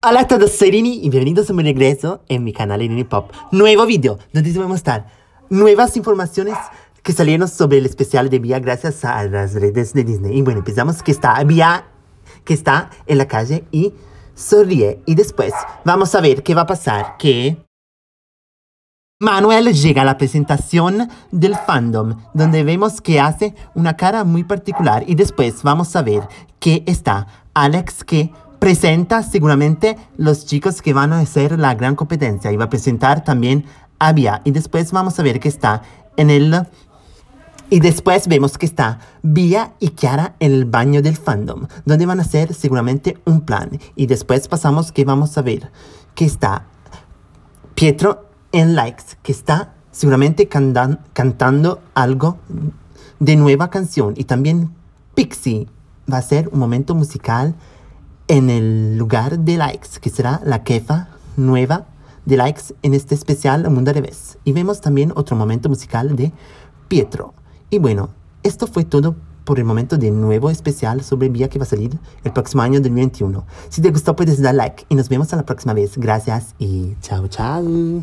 Hola a todos, soy y bienvenidos a mi regreso en mi canal Rini Pop. Nuevo video donde te voy a mostrar nuevas informaciones que salieron sobre el especial de Vía gracias a las redes de Disney. Y bueno, empezamos que está Vía, que está en la calle y sonríe. Y después vamos a ver qué va a pasar, que... Manuel llega a la presentación del fandom, donde vemos que hace una cara muy particular y después vamos a ver qué está Alex que presenta seguramente los chicos que van a ser la gran competencia y va a presentar también a Bia. Y después vamos a ver que está en el... Y después vemos que está Bia y Kiara en el baño del fandom, donde van a hacer seguramente un plan. Y después pasamos que vamos a ver que está Pietro en likes, que está seguramente cantando algo de nueva canción. Y también Pixie va a ser un momento musical en el lugar de la que será la quefa nueva de la en este especial Mundo de Revés. Y vemos también otro momento musical de Pietro. Y bueno, esto fue todo por el momento de nuevo especial sobre Vía que va a salir el próximo año del 2021. Si te gustó puedes dar like y nos vemos a la próxima vez. Gracias y chao chao.